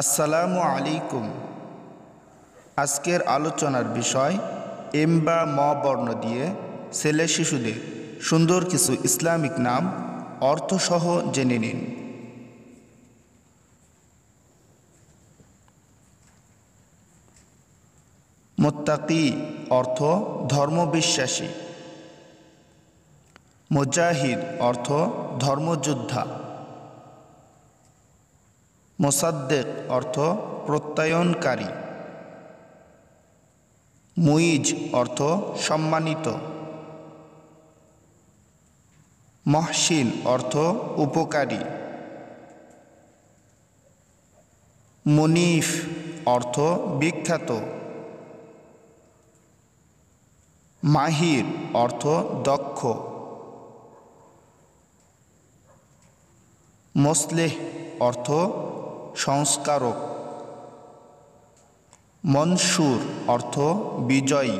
আসসালামু আলাইকুম আজকের আলোচনার বিষয় এম বা ম বর্ণ দিয়ে ছেলে শিশুদের সুন্দর কিছু ইসলামিক নাম অর্থসহ জেনে নিন মোত্তাকি অর্থ ধর্মবিশ্বাসী মুজাহিদ অর্থ ধর্মযোদ্ধা মোসাদ্দেক অর্থ প্রত্যয়নকারী মুইজ অর্থ সম্মানিত মহসিন অর্থ উপকারী মুনিফ অর্থ বিখ্যাত মাহির অর্থ দক্ষ মসলেহ অর্থ সংস্কারক মনসুর অর্থ বিজয়ী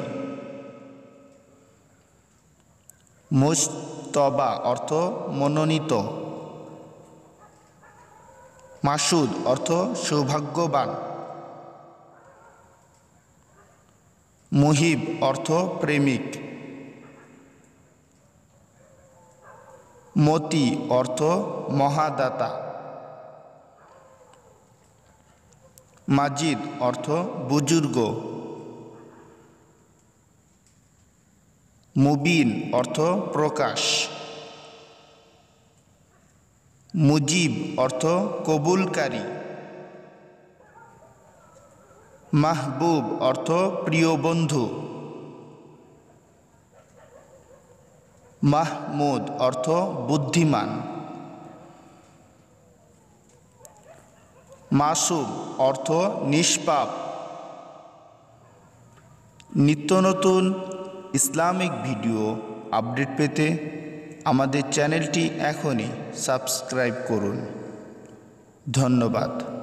মুস্তবা অর্থ মনোনীত মাসুদ অর্থ সৌভাগ্যবান মুহিব অর্থ প্রেমিক মতি অর্থ মহাদাতা মাজিদ অর্থ বুজুর্গ মুবিন অর্থ প্রকাশ মুজিব অর্থ কবুলকারী মাহবুব অর্থ প্রিয় বন্ধু মাহমুদ অর্থ বুদ্ধিমান মাসুম অর্থ নিষ্পাপ নিত্য নতুন ইসলামিক ভিডিও আপডেট পেতে আমাদের চ্যানেলটি এখনই সাবস্ক্রাইব করুন ধন্যবাদ